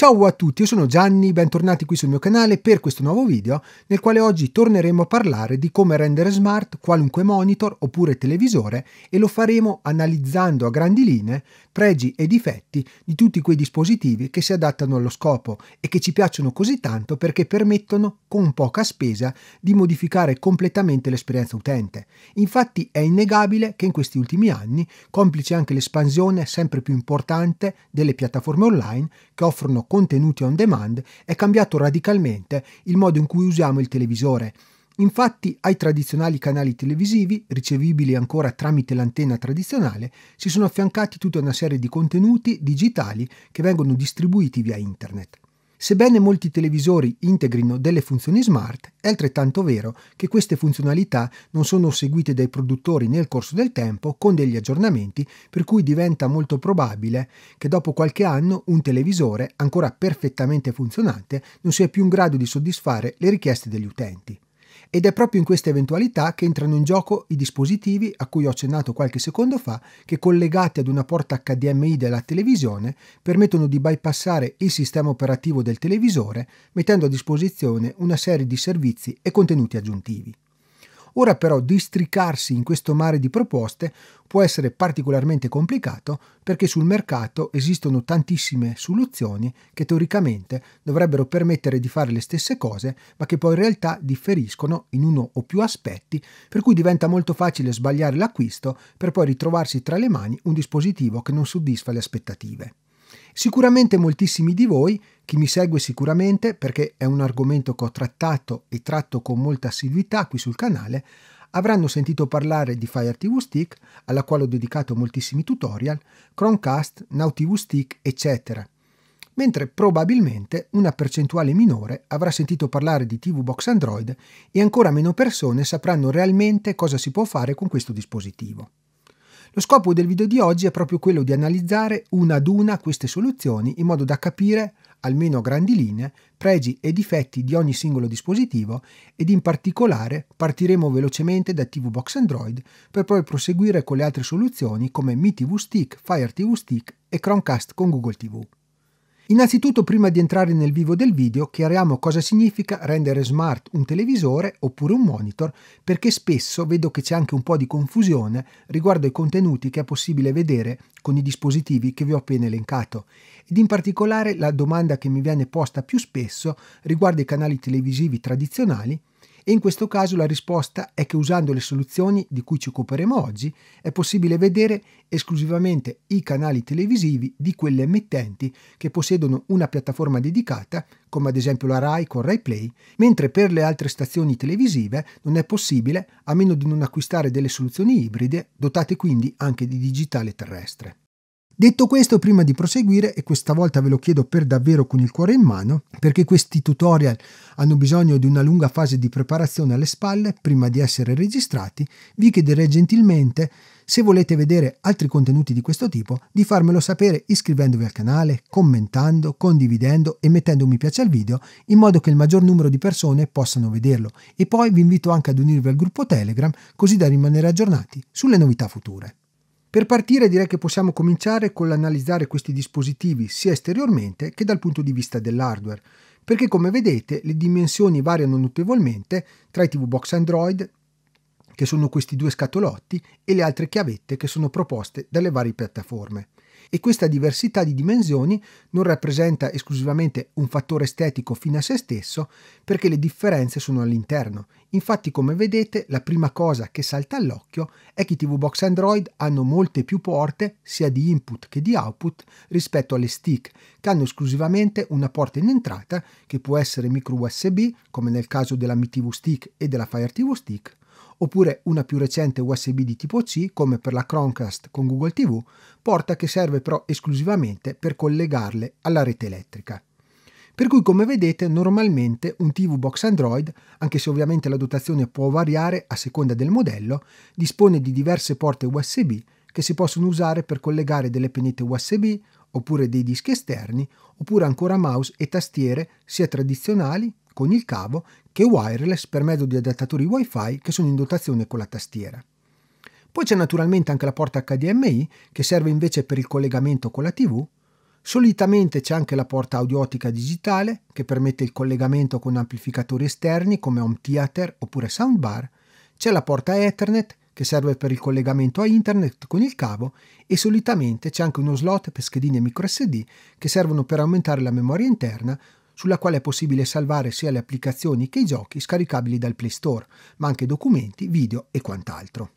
Ciao a tutti, io sono Gianni, bentornati qui sul mio canale per questo nuovo video nel quale oggi torneremo a parlare di come rendere smart qualunque monitor oppure televisore e lo faremo analizzando a grandi linee pregi e difetti di tutti quei dispositivi che si adattano allo scopo e che ci piacciono così tanto perché permettono con poca spesa di modificare completamente l'esperienza utente. Infatti è innegabile che in questi ultimi anni, complice anche l'espansione sempre più importante delle piattaforme online che offrono contenuti on demand è cambiato radicalmente il modo in cui usiamo il televisore. Infatti ai tradizionali canali televisivi, ricevibili ancora tramite l'antenna tradizionale, si sono affiancati tutta una serie di contenuti digitali che vengono distribuiti via internet. Sebbene molti televisori integrino delle funzioni smart, è altrettanto vero che queste funzionalità non sono seguite dai produttori nel corso del tempo con degli aggiornamenti, per cui diventa molto probabile che dopo qualche anno un televisore ancora perfettamente funzionante non sia più in grado di soddisfare le richieste degli utenti. Ed è proprio in questa eventualità che entrano in gioco i dispositivi a cui ho accennato qualche secondo fa, che collegati ad una porta HDMI della televisione permettono di bypassare il sistema operativo del televisore mettendo a disposizione una serie di servizi e contenuti aggiuntivi. Ora però districarsi in questo mare di proposte può essere particolarmente complicato perché sul mercato esistono tantissime soluzioni che teoricamente dovrebbero permettere di fare le stesse cose ma che poi in realtà differiscono in uno o più aspetti per cui diventa molto facile sbagliare l'acquisto per poi ritrovarsi tra le mani un dispositivo che non soddisfa le aspettative. Sicuramente moltissimi di voi, chi mi segue sicuramente perché è un argomento che ho trattato e tratto con molta assiduità qui sul canale, avranno sentito parlare di Fire TV Stick, alla quale ho dedicato moltissimi tutorial, Chromecast, Now TV Stick, eccetera. Mentre probabilmente una percentuale minore avrà sentito parlare di TV Box Android e ancora meno persone sapranno realmente cosa si può fare con questo dispositivo. Lo scopo del video di oggi è proprio quello di analizzare una ad una queste soluzioni in modo da capire, almeno a grandi linee, pregi e difetti di ogni singolo dispositivo ed in particolare partiremo velocemente da TV Box Android per poi proseguire con le altre soluzioni come Mi TV Stick, Fire TV Stick e Chromecast con Google TV. Innanzitutto, prima di entrare nel vivo del video, chiariamo cosa significa rendere smart un televisore oppure un monitor, perché spesso vedo che c'è anche un po' di confusione riguardo ai contenuti che è possibile vedere con i dispositivi che vi ho appena elencato. Ed in particolare la domanda che mi viene posta più spesso riguarda i canali televisivi tradizionali e in questo caso la risposta è che usando le soluzioni di cui ci occuperemo oggi è possibile vedere esclusivamente i canali televisivi di quelle emittenti che possiedono una piattaforma dedicata, come ad esempio la RAI con RAI Play, mentre per le altre stazioni televisive non è possibile a meno di non acquistare delle soluzioni ibride dotate quindi anche di digitale terrestre. Detto questo, prima di proseguire, e questa volta ve lo chiedo per davvero con il cuore in mano, perché questi tutorial hanno bisogno di una lunga fase di preparazione alle spalle prima di essere registrati, vi chiederei gentilmente, se volete vedere altri contenuti di questo tipo, di farmelo sapere iscrivendovi al canale, commentando, condividendo e mettendo un mi piace al video, in modo che il maggior numero di persone possano vederlo. E poi vi invito anche ad unirvi al gruppo Telegram, così da rimanere aggiornati sulle novità future. Per partire direi che possiamo cominciare con l'analizzare questi dispositivi sia esteriormente che dal punto di vista dell'hardware, perché come vedete le dimensioni variano notevolmente tra i TV box Android, che sono questi due scatolotti, e le altre chiavette che sono proposte dalle varie piattaforme e questa diversità di dimensioni non rappresenta esclusivamente un fattore estetico fino a se stesso perché le differenze sono all'interno. Infatti come vedete la prima cosa che salta all'occhio è che i TV Box Android hanno molte più porte sia di input che di output rispetto alle stick che hanno esclusivamente una porta in entrata che può essere micro USB come nel caso della Mi TV Stick e della Fire TV Stick oppure una più recente USB di tipo C come per la Chromecast con Google TV, porta che serve però esclusivamente per collegarle alla rete elettrica. Per cui come vedete normalmente un TV box Android, anche se ovviamente la dotazione può variare a seconda del modello, dispone di diverse porte USB che si possono usare per collegare delle pennette USB oppure dei dischi esterni, oppure ancora mouse e tastiere sia tradizionali con il cavo che wireless per mezzo di adattatori WiFi che sono in dotazione con la tastiera. Poi c'è naturalmente anche la porta HDMI che serve invece per il collegamento con la TV. Solitamente c'è anche la porta audiotica digitale che permette il collegamento con amplificatori esterni come home theater oppure soundbar. C'è la porta Ethernet che serve per il collegamento a internet con il cavo e solitamente c'è anche uno slot per schedine microSD che servono per aumentare la memoria interna sulla quale è possibile salvare sia le applicazioni che i giochi scaricabili dal Play Store, ma anche documenti, video e quant'altro.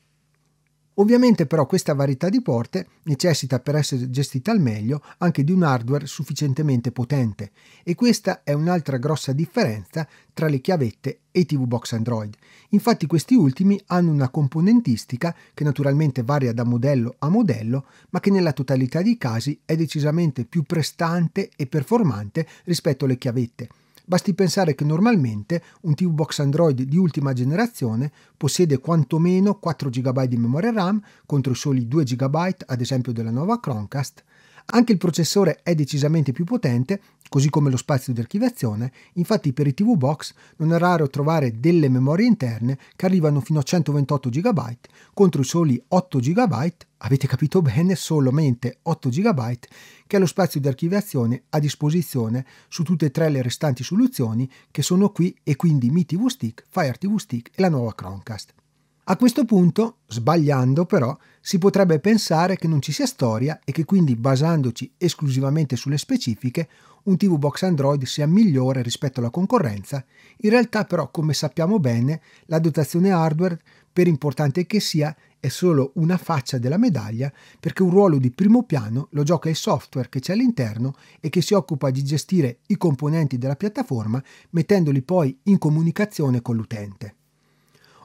Ovviamente però questa varietà di porte necessita per essere gestita al meglio anche di un hardware sufficientemente potente e questa è un'altra grossa differenza tra le chiavette e i TV box Android. Infatti questi ultimi hanno una componentistica che naturalmente varia da modello a modello, ma che nella totalità dei casi è decisamente più prestante e performante rispetto alle chiavette Basti pensare che normalmente un TV-Box Android di ultima generazione possiede quantomeno 4 GB di memoria RAM contro i soli 2 GB ad esempio della nuova Chromecast anche il processore è decisamente più potente, così come lo spazio di archiviazione, infatti per i TV box non è raro trovare delle memorie interne che arrivano fino a 128 GB contro i soli 8 GB, avete capito bene, solamente 8 GB che è lo spazio di archiviazione a disposizione su tutte e tre le restanti soluzioni che sono qui e quindi Mi TV Stick, Fire TV Stick e la nuova Chromecast. A questo punto, sbagliando però, si potrebbe pensare che non ci sia storia e che quindi basandoci esclusivamente sulle specifiche, un TV Box Android sia migliore rispetto alla concorrenza, in realtà però come sappiamo bene la dotazione hardware, per importante che sia, è solo una faccia della medaglia perché un ruolo di primo piano lo gioca il software che c'è all'interno e che si occupa di gestire i componenti della piattaforma mettendoli poi in comunicazione con l'utente.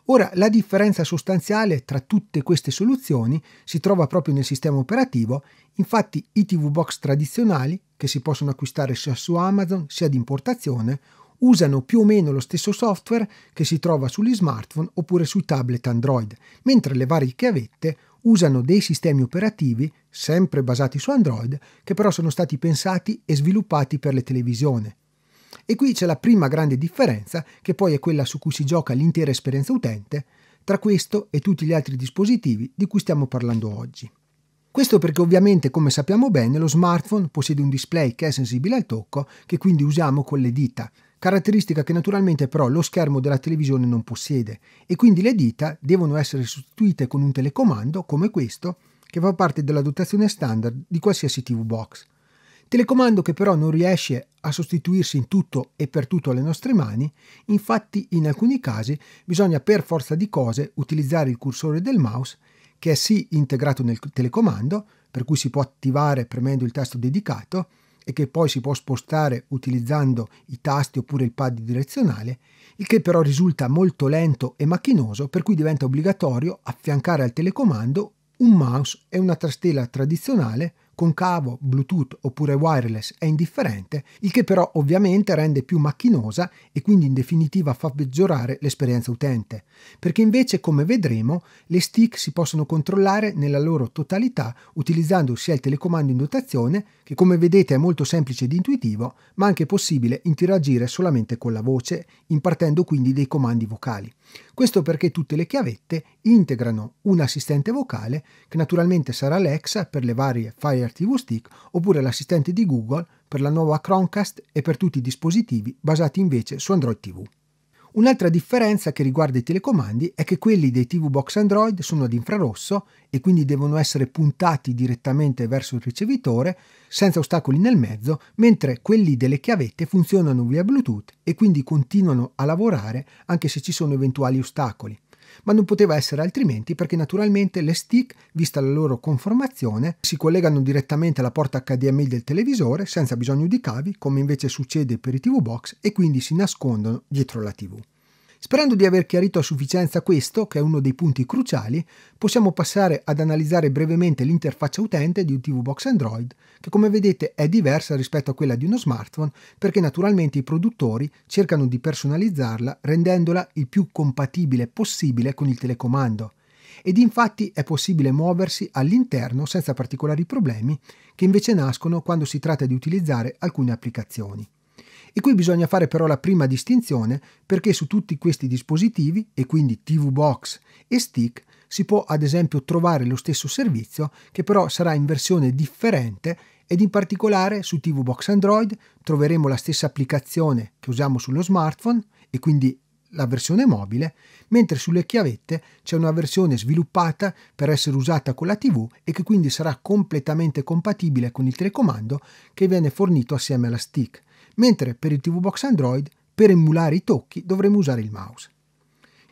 Ora, la differenza sostanziale tra tutte queste soluzioni si trova proprio nel sistema operativo, infatti i TV box tradizionali, che si possono acquistare sia su Amazon sia di importazione, usano più o meno lo stesso software che si trova sugli smartphone oppure sui tablet Android, mentre le varie chiavette usano dei sistemi operativi, sempre basati su Android, che però sono stati pensati e sviluppati per le televisioni. E qui c'è la prima grande differenza, che poi è quella su cui si gioca l'intera esperienza utente, tra questo e tutti gli altri dispositivi di cui stiamo parlando oggi. Questo perché ovviamente, come sappiamo bene, lo smartphone possiede un display che è sensibile al tocco, che quindi usiamo con le dita, caratteristica che naturalmente però lo schermo della televisione non possiede, e quindi le dita devono essere sostituite con un telecomando come questo, che fa parte della dotazione standard di qualsiasi TV box. Telecomando che però non riesce a sostituirsi in tutto e per tutto alle nostre mani, infatti in alcuni casi bisogna per forza di cose utilizzare il cursore del mouse che è sì integrato nel telecomando, per cui si può attivare premendo il tasto dedicato e che poi si può spostare utilizzando i tasti oppure il pad direzionale, il che però risulta molto lento e macchinoso, per cui diventa obbligatorio affiancare al telecomando un mouse e una tastiera tradizionale con cavo, Bluetooth oppure wireless è indifferente, il che però ovviamente rende più macchinosa e quindi in definitiva fa peggiorare l'esperienza utente, perché invece come vedremo le stick si possono controllare nella loro totalità utilizzando sia il telecomando in dotazione, che come vedete è molto semplice ed intuitivo, ma anche possibile interagire solamente con la voce, impartendo quindi dei comandi vocali. Questo perché tutte le chiavette integrano un assistente vocale che naturalmente sarà Alexa per le varie Fire TV Stick oppure l'assistente di Google per la nuova Chromecast e per tutti i dispositivi basati invece su Android TV. Un'altra differenza che riguarda i telecomandi è che quelli dei TV box Android sono ad infrarosso e quindi devono essere puntati direttamente verso il ricevitore senza ostacoli nel mezzo, mentre quelli delle chiavette funzionano via Bluetooth e quindi continuano a lavorare anche se ci sono eventuali ostacoli ma non poteva essere altrimenti perché naturalmente le stick, vista la loro conformazione, si collegano direttamente alla porta HDMI del televisore senza bisogno di cavi, come invece succede per i TV box, e quindi si nascondono dietro la TV. Sperando di aver chiarito a sufficienza questo, che è uno dei punti cruciali, possiamo passare ad analizzare brevemente l'interfaccia utente di un TV Box Android, che come vedete è diversa rispetto a quella di uno smartphone, perché naturalmente i produttori cercano di personalizzarla rendendola il più compatibile possibile con il telecomando ed infatti è possibile muoversi all'interno senza particolari problemi che invece nascono quando si tratta di utilizzare alcune applicazioni. E qui bisogna fare però la prima distinzione perché su tutti questi dispositivi, e quindi TV box e stick, si può ad esempio trovare lo stesso servizio che però sarà in versione differente ed in particolare su TV Box Android troveremo la stessa applicazione che usiamo sullo smartphone e quindi la versione mobile, mentre sulle chiavette c'è una versione sviluppata per essere usata con la TV e che quindi sarà completamente compatibile con il telecomando che viene fornito assieme alla stick mentre per il TV Box Android per emulare i tocchi dovremo usare il mouse.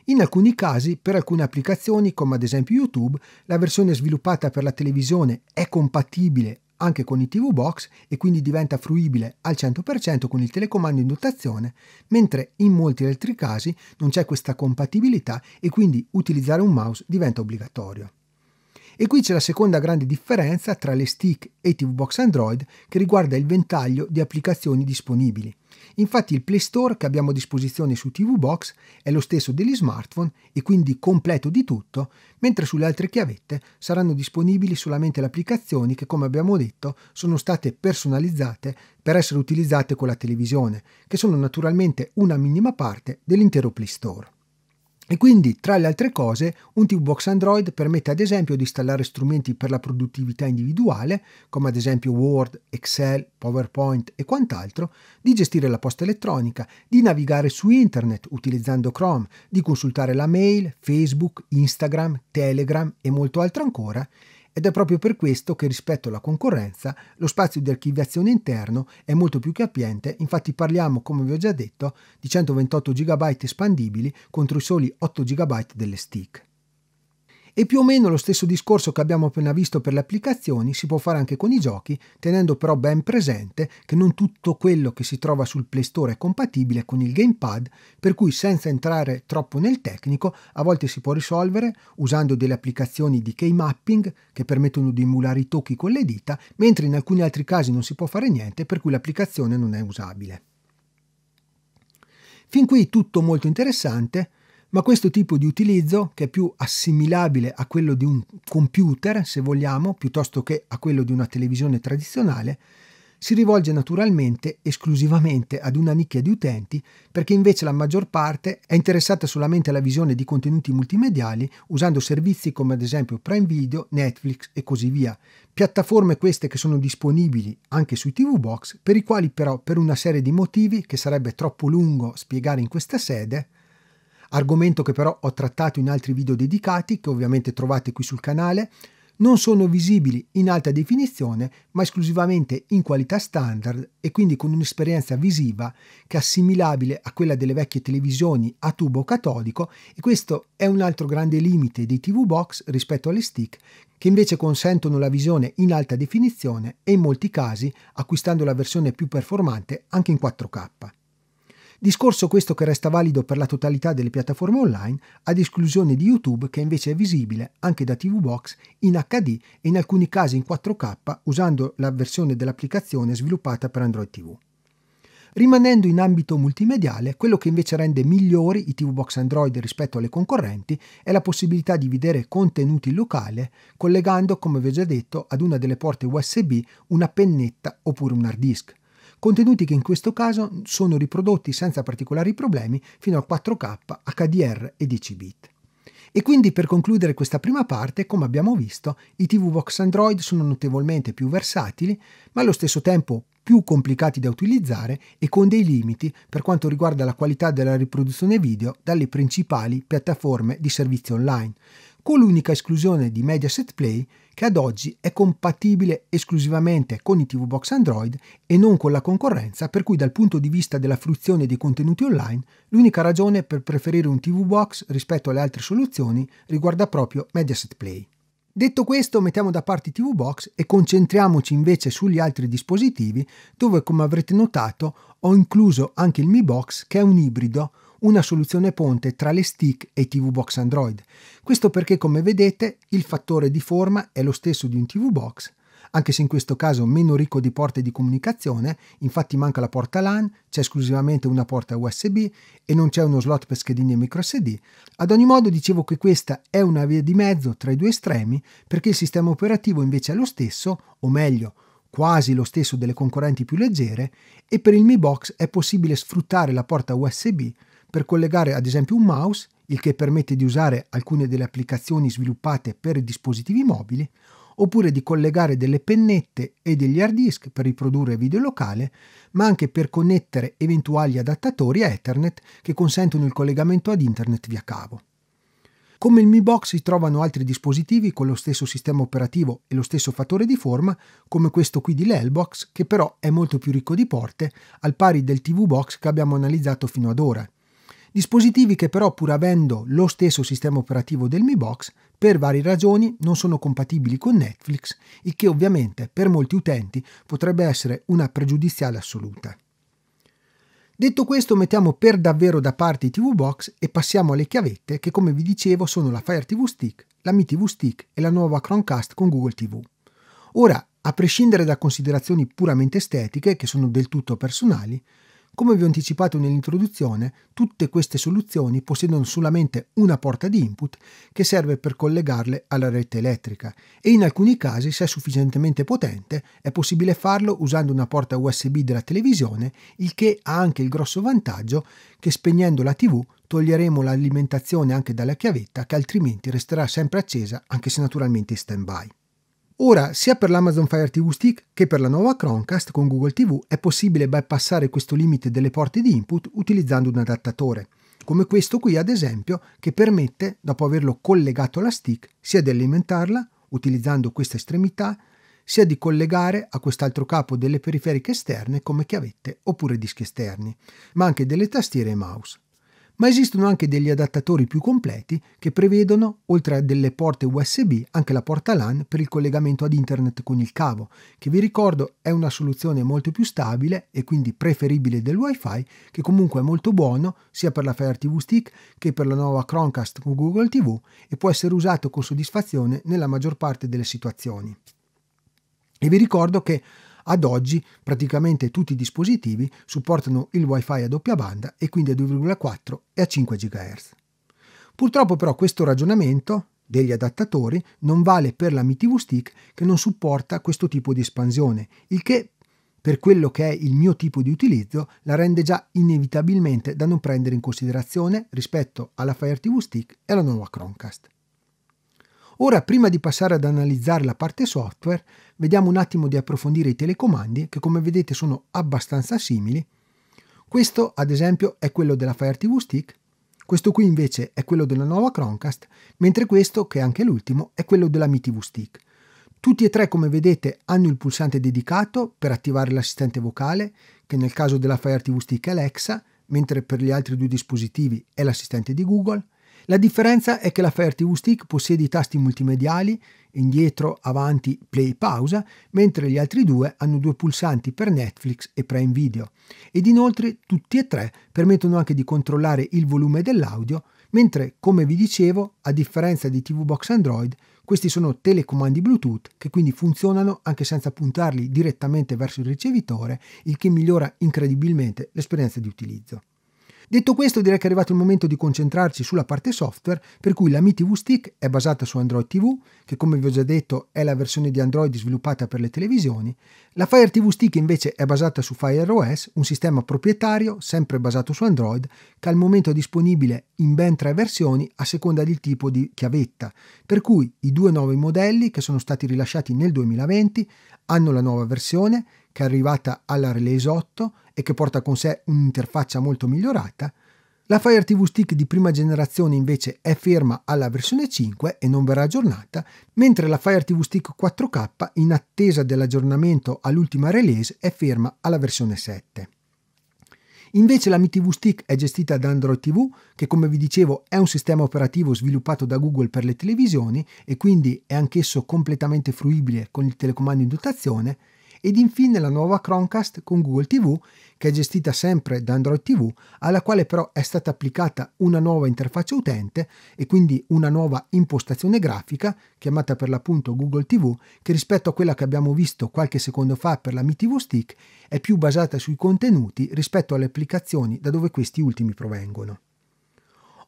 In alcuni casi, per alcune applicazioni come ad esempio YouTube, la versione sviluppata per la televisione è compatibile anche con il TV Box e quindi diventa fruibile al 100% con il telecomando in dotazione, mentre in molti altri casi non c'è questa compatibilità e quindi utilizzare un mouse diventa obbligatorio. E qui c'è la seconda grande differenza tra le stick e i TV Box Android che riguarda il ventaglio di applicazioni disponibili. Infatti il Play Store che abbiamo a disposizione su TV Box è lo stesso degli smartphone e quindi completo di tutto, mentre sulle altre chiavette saranno disponibili solamente le applicazioni che come abbiamo detto sono state personalizzate per essere utilizzate con la televisione, che sono naturalmente una minima parte dell'intero Play Store. E quindi, tra le altre cose, un T-Box Android permette ad esempio di installare strumenti per la produttività individuale, come ad esempio Word, Excel, PowerPoint e quant'altro, di gestire la posta elettronica, di navigare su internet utilizzando Chrome, di consultare la mail, Facebook, Instagram, Telegram e molto altro ancora, ed è proprio per questo che rispetto alla concorrenza lo spazio di archiviazione interno è molto più che appiente, infatti parliamo, come vi ho già detto, di 128 GB espandibili contro i soli 8 GB delle stick. E più o meno lo stesso discorso che abbiamo appena visto per le applicazioni si può fare anche con i giochi, tenendo però ben presente che non tutto quello che si trova sul Play Store è compatibile con il gamepad, per cui senza entrare troppo nel tecnico, a volte si può risolvere usando delle applicazioni di key mapping che permettono di emulare i tocchi con le dita, mentre in alcuni altri casi non si può fare niente per cui l'applicazione non è usabile. Fin qui tutto molto interessante, ma questo tipo di utilizzo, che è più assimilabile a quello di un computer, se vogliamo, piuttosto che a quello di una televisione tradizionale, si rivolge naturalmente esclusivamente ad una nicchia di utenti, perché invece la maggior parte è interessata solamente alla visione di contenuti multimediali usando servizi come ad esempio Prime Video, Netflix e così via. Piattaforme queste che sono disponibili anche sui TV box, per i quali però per una serie di motivi che sarebbe troppo lungo spiegare in questa sede, argomento che però ho trattato in altri video dedicati che ovviamente trovate qui sul canale, non sono visibili in alta definizione ma esclusivamente in qualità standard e quindi con un'esperienza visiva che è assimilabile a quella delle vecchie televisioni a tubo catodico e questo è un altro grande limite dei TV box rispetto alle stick che invece consentono la visione in alta definizione e in molti casi acquistando la versione più performante anche in 4K. Discorso questo che resta valido per la totalità delle piattaforme online, ad esclusione di YouTube che invece è visibile anche da TV Box in HD e in alcuni casi in 4K usando la versione dell'applicazione sviluppata per Android TV. Rimanendo in ambito multimediale, quello che invece rende migliori i TV Box Android rispetto alle concorrenti è la possibilità di vedere contenuti in locale collegando, come vi ho già detto, ad una delle porte USB una pennetta oppure un hard disk contenuti che in questo caso sono riprodotti senza particolari problemi fino a 4K, HDR e 10 bit. E quindi per concludere questa prima parte, come abbiamo visto, i TV Box Android sono notevolmente più versatili, ma allo stesso tempo più complicati da utilizzare e con dei limiti per quanto riguarda la qualità della riproduzione video dalle principali piattaforme di servizio online, con l'unica esclusione di Mediaset Play che ad oggi è compatibile esclusivamente con i TV Box Android e non con la concorrenza, per cui dal punto di vista della fruizione dei contenuti online, l'unica ragione per preferire un TV Box rispetto alle altre soluzioni riguarda proprio Mediaset Play. Detto questo, mettiamo da parte i TV Box e concentriamoci invece sugli altri dispositivi, dove come avrete notato ho incluso anche il Mi Box che è un ibrido una soluzione ponte tra le stick e i TV box Android. Questo perché come vedete il fattore di forma è lo stesso di un TV box, anche se in questo caso meno ricco di porte di comunicazione, infatti manca la porta LAN, c'è esclusivamente una porta USB e non c'è uno slot per schedine micro SD. Ad ogni modo dicevo che questa è una via di mezzo tra i due estremi perché il sistema operativo invece è lo stesso, o meglio, quasi lo stesso delle concorrenti più leggere e per il Mi Box è possibile sfruttare la porta USB per collegare ad esempio un mouse, il che permette di usare alcune delle applicazioni sviluppate per dispositivi mobili, oppure di collegare delle pennette e degli hard disk per riprodurre video locale, ma anche per connettere eventuali adattatori a Ethernet che consentono il collegamento ad Internet via cavo. Come il Mi Box si trovano altri dispositivi con lo stesso sistema operativo e lo stesso fattore di forma, come questo qui di Lelbox, che però è molto più ricco di porte, al pari del TV Box che abbiamo analizzato fino ad ora, Dispositivi che però pur avendo lo stesso sistema operativo del Mi Box, per varie ragioni non sono compatibili con Netflix, il che ovviamente per molti utenti potrebbe essere una pregiudiziale assoluta. Detto questo mettiamo per davvero da parte i TV Box e passiamo alle chiavette che come vi dicevo sono la Fire TV Stick, la Mi TV Stick e la nuova Chromecast con Google TV. Ora, a prescindere da considerazioni puramente estetiche, che sono del tutto personali, come vi ho anticipato nell'introduzione, tutte queste soluzioni possiedono solamente una porta di input che serve per collegarle alla rete elettrica e in alcuni casi, se è sufficientemente potente, è possibile farlo usando una porta USB della televisione, il che ha anche il grosso vantaggio che spegnendo la TV toglieremo l'alimentazione anche dalla chiavetta che altrimenti resterà sempre accesa anche se naturalmente in stand-by. Ora, sia per l'Amazon Fire TV Stick che per la nuova Chromecast con Google TV è possibile bypassare questo limite delle porte di input utilizzando un adattatore, come questo qui ad esempio, che permette, dopo averlo collegato alla stick, sia di alimentarla utilizzando questa estremità, sia di collegare a quest'altro capo delle periferiche esterne come chiavette oppure dischi esterni, ma anche delle tastiere e mouse ma esistono anche degli adattatori più completi che prevedono, oltre a delle porte USB, anche la porta LAN per il collegamento ad internet con il cavo, che vi ricordo è una soluzione molto più stabile e quindi preferibile del WiFi, che comunque è molto buono sia per la Fire TV Stick che per la nuova Chromecast con Google TV e può essere usato con soddisfazione nella maggior parte delle situazioni. E vi ricordo che ad oggi praticamente tutti i dispositivi supportano il WiFi a doppia banda e quindi a 2,4 e a 5 GHz. Purtroppo però questo ragionamento degli adattatori non vale per la Mi Stick che non supporta questo tipo di espansione, il che per quello che è il mio tipo di utilizzo la rende già inevitabilmente da non prendere in considerazione rispetto alla Fire TV Stick e alla nuova Chromecast. Ora, prima di passare ad analizzare la parte software, vediamo un attimo di approfondire i telecomandi che come vedete sono abbastanza simili. Questo ad esempio è quello della Fire TV Stick, questo qui invece è quello della nuova Chromecast, mentre questo, che è anche l'ultimo, è quello della Mi TV Stick. Tutti e tre come vedete hanno il pulsante dedicato per attivare l'assistente vocale, che nel caso della Fire TV Stick è Alexa, mentre per gli altri due dispositivi è l'assistente di Google, la differenza è che la TV Stick possiede i tasti multimediali indietro, avanti, play e pausa, mentre gli altri due hanno due pulsanti per Netflix e Prime Video. Ed inoltre tutti e tre permettono anche di controllare il volume dell'audio, mentre, come vi dicevo, a differenza di TV Box Android, questi sono telecomandi Bluetooth che quindi funzionano anche senza puntarli direttamente verso il ricevitore, il che migliora incredibilmente l'esperienza di utilizzo. Detto questo, direi che è arrivato il momento di concentrarci sulla parte software, per cui la Mi TV Stick è basata su Android TV, che come vi ho già detto è la versione di Android sviluppata per le televisioni. La Fire TV Stick invece è basata su Fire OS, un sistema proprietario sempre basato su Android, che al momento è disponibile in ben tre versioni a seconda del tipo di chiavetta, per cui i due nuovi modelli che sono stati rilasciati nel 2020 hanno la nuova versione che è arrivata alla Release 8 e che porta con sé un'interfaccia molto migliorata, la Fire TV Stick di prima generazione invece è ferma alla versione 5 e non verrà aggiornata, mentre la Fire TV Stick 4K in attesa dell'aggiornamento all'ultima release è ferma alla versione 7. Invece la Mi TV Stick è gestita da Android TV, che come vi dicevo è un sistema operativo sviluppato da Google per le televisioni e quindi è anchesso completamente fruibile con il telecomando in dotazione, ed infine la nuova Chromecast con Google TV che è gestita sempre da Android TV alla quale però è stata applicata una nuova interfaccia utente e quindi una nuova impostazione grafica chiamata per l'appunto Google TV che rispetto a quella che abbiamo visto qualche secondo fa per la Mi TV Stick è più basata sui contenuti rispetto alle applicazioni da dove questi ultimi provengono.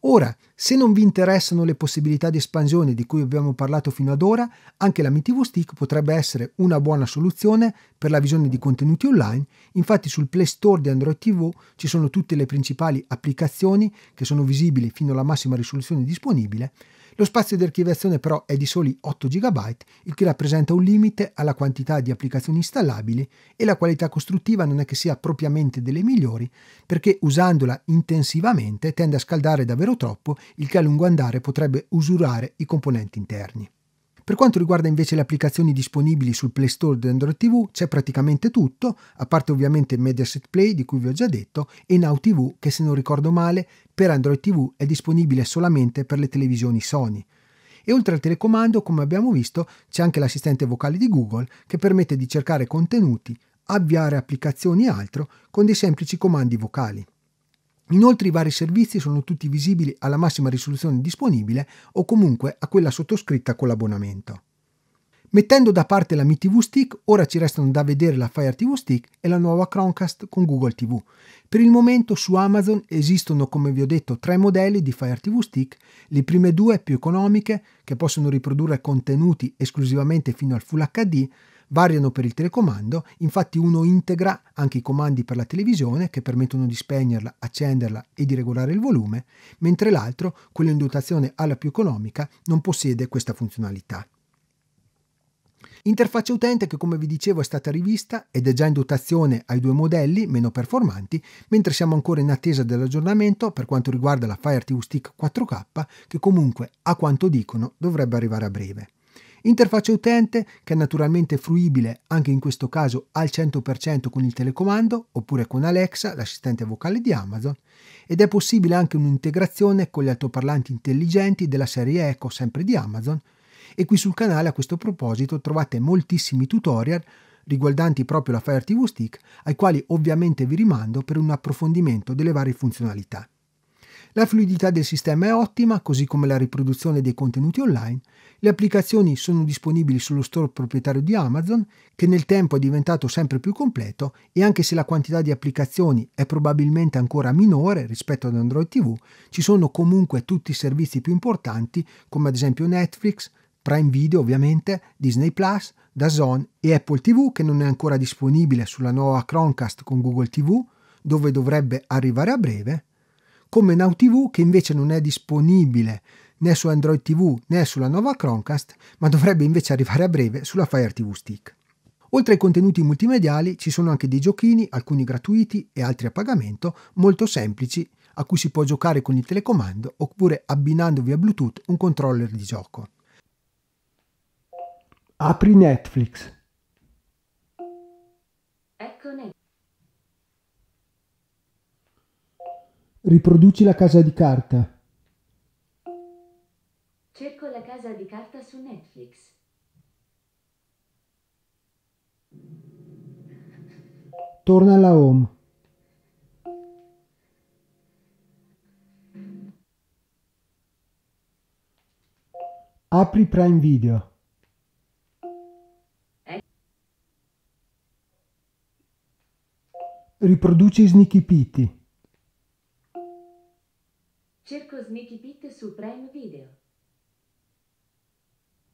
Ora, se non vi interessano le possibilità di espansione di cui abbiamo parlato fino ad ora, anche la MTV Stick potrebbe essere una buona soluzione per la visione di contenuti online. Infatti sul Play Store di Android TV ci sono tutte le principali applicazioni che sono visibili fino alla massima risoluzione disponibile lo spazio di archiviazione però è di soli 8 GB, il che rappresenta un limite alla quantità di applicazioni installabili e la qualità costruttiva non è che sia propriamente delle migliori, perché usandola intensivamente tende a scaldare davvero troppo, il che a lungo andare potrebbe usurare i componenti interni. Per quanto riguarda invece le applicazioni disponibili sul Play Store di Android TV, c'è praticamente tutto, a parte ovviamente Mediaset Play di cui vi ho già detto e Now TV che se non ricordo male per Android TV è disponibile solamente per le televisioni Sony. E oltre al telecomando, come abbiamo visto, c'è anche l'assistente vocale di Google che permette di cercare contenuti, avviare applicazioni e altro con dei semplici comandi vocali. Inoltre i vari servizi sono tutti visibili alla massima risoluzione disponibile o comunque a quella sottoscritta con l'abbonamento. Mettendo da parte la Mi TV Stick, ora ci restano da vedere la Fire TV Stick e la nuova Chromecast con Google TV. Per il momento su Amazon esistono, come vi ho detto, tre modelli di Fire TV Stick, le prime due più economiche, che possono riprodurre contenuti esclusivamente fino al Full HD, variano per il telecomando, infatti uno integra anche i comandi per la televisione che permettono di spegnerla, accenderla e di regolare il volume, mentre l'altro, quello in dotazione alla più economica, non possiede questa funzionalità. Interfaccia utente che come vi dicevo è stata rivista ed è già in dotazione ai due modelli meno performanti, mentre siamo ancora in attesa dell'aggiornamento per quanto riguarda la Fire TV Stick 4K che comunque a quanto dicono dovrebbe arrivare a breve. Interfaccia utente che è naturalmente fruibile anche in questo caso al 100% con il telecomando oppure con Alexa, l'assistente vocale di Amazon, ed è possibile anche un'integrazione con gli altoparlanti intelligenti della serie Echo sempre di Amazon e qui sul canale a questo proposito trovate moltissimi tutorial riguardanti proprio la Fire TV Stick ai quali ovviamente vi rimando per un approfondimento delle varie funzionalità. La fluidità del sistema è ottima, così come la riproduzione dei contenuti online. Le applicazioni sono disponibili sullo store proprietario di Amazon, che nel tempo è diventato sempre più completo e anche se la quantità di applicazioni è probabilmente ancora minore rispetto ad Android TV, ci sono comunque tutti i servizi più importanti, come ad esempio Netflix, Prime Video ovviamente, Disney Plus, DAZN e Apple TV che non è ancora disponibile sulla nuova Chromecast con Google TV, dove dovrebbe arrivare a breve, come Now TV che invece non è disponibile né su Android TV né sulla nuova Chromecast, ma dovrebbe invece arrivare a breve sulla Fire TV Stick. Oltre ai contenuti multimediali ci sono anche dei giochini, alcuni gratuiti e altri a pagamento, molto semplici, a cui si può giocare con il telecomando oppure abbinando via Bluetooth un controller di gioco. Apri Netflix Riproduci la casa di carta. Cerco la casa di carta su Netflix. Torna alla home. Apri Prime Video. Riproduci Sneaky Pity. Cerco Sneaky Pete su Prime Video.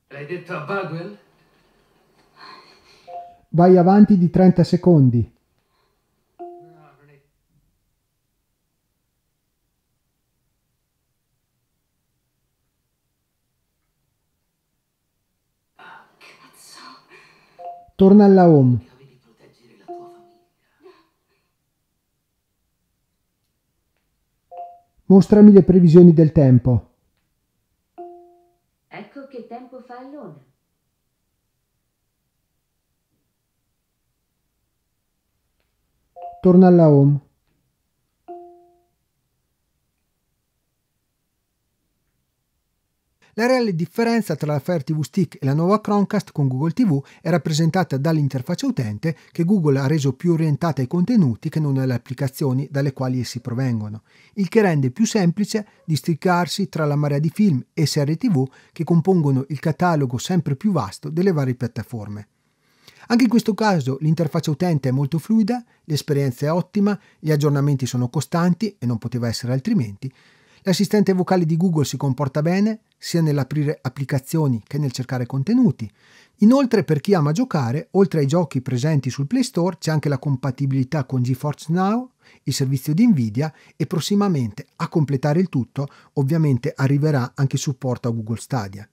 L'hai detto a Bagwell? Vai avanti di 30 secondi. Ah, Torna alla home. Mostrami le previsioni del tempo. Ecco che tempo fa a Lona. Torna alla home. La reale differenza tra la Fire TV Stick e la nuova Chromecast con Google TV è rappresentata dall'interfaccia utente che Google ha reso più orientata ai contenuti che non alle applicazioni dalle quali essi provengono, il che rende più semplice districarsi tra la marea di film e serie TV che compongono il catalogo sempre più vasto delle varie piattaforme. Anche in questo caso l'interfaccia utente è molto fluida, l'esperienza è ottima, gli aggiornamenti sono costanti e non poteva essere altrimenti, L'assistente vocale di Google si comporta bene sia nell'aprire applicazioni che nel cercare contenuti. Inoltre per chi ama giocare, oltre ai giochi presenti sul Play Store c'è anche la compatibilità con GeForce Now, il servizio di Nvidia e prossimamente a completare il tutto ovviamente arriverà anche il supporto a Google Stadia.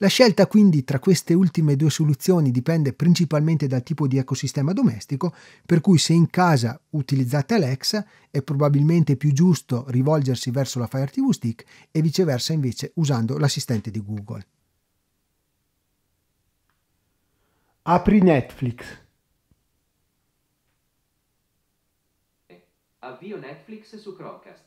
La scelta quindi tra queste ultime due soluzioni dipende principalmente dal tipo di ecosistema domestico, per cui se in casa utilizzate Alexa è probabilmente più giusto rivolgersi verso la Fire TV Stick e viceversa invece usando l'assistente di Google. Apri Netflix. Avvio Netflix su Crocast.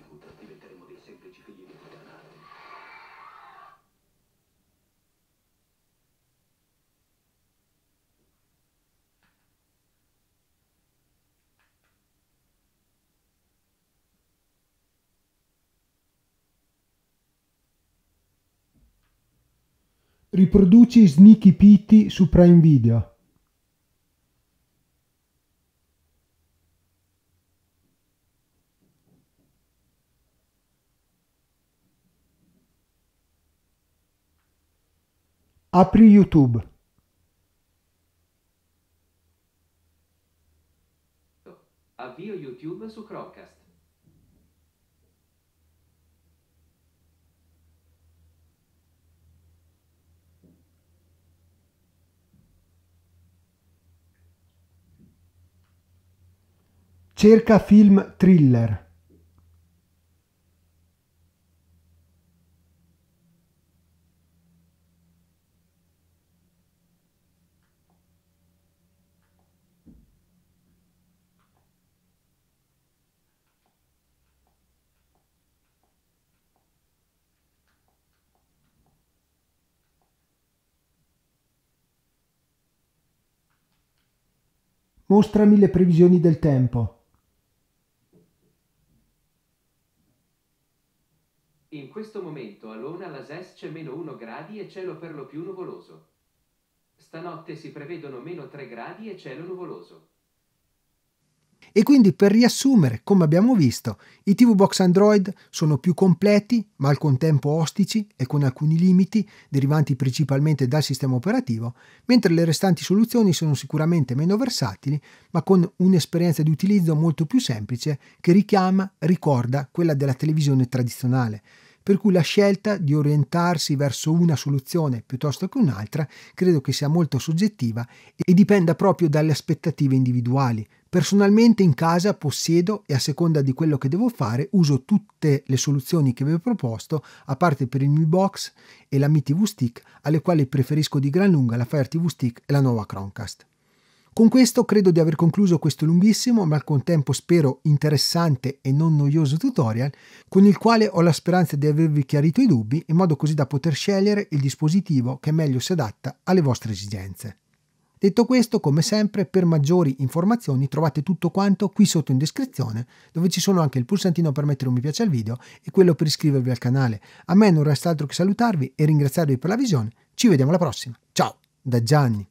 Riproduci Sneaky Pete su Prime Video. Apri YouTube. Avvio YouTube su Crocast. Cerca film thriller. Mostrami le previsioni del tempo. questo momento a Lona la SES c'è meno 1 gradi e cielo per lo più nuvoloso. Stanotte si prevedono meno 3 gradi e cielo nuvoloso. E quindi per riassumere, come abbiamo visto, i TV Box Android sono più completi, ma al contempo ostici e con alcuni limiti derivanti principalmente dal sistema operativo, mentre le restanti soluzioni sono sicuramente meno versatili, ma con un'esperienza di utilizzo molto più semplice che richiama, ricorda quella della televisione tradizionale. Per cui la scelta di orientarsi verso una soluzione piuttosto che un'altra credo che sia molto soggettiva e dipenda proprio dalle aspettative individuali. Personalmente in casa possiedo e a seconda di quello che devo fare uso tutte le soluzioni che vi ho proposto, a parte per il Mi Box e la Mi TV Stick, alle quali preferisco di gran lunga la Fire TV Stick e la nuova Chromecast. Con questo credo di aver concluso questo lunghissimo ma al contempo spero interessante e non noioso tutorial con il quale ho la speranza di avervi chiarito i dubbi in modo così da poter scegliere il dispositivo che meglio si adatta alle vostre esigenze. Detto questo, come sempre, per maggiori informazioni trovate tutto quanto qui sotto in descrizione, dove ci sono anche il pulsantino per mettere un mi piace al video e quello per iscrivervi al canale. A me non resta altro che salutarvi e ringraziarvi per la visione. Ci vediamo alla prossima. Ciao da Gianni.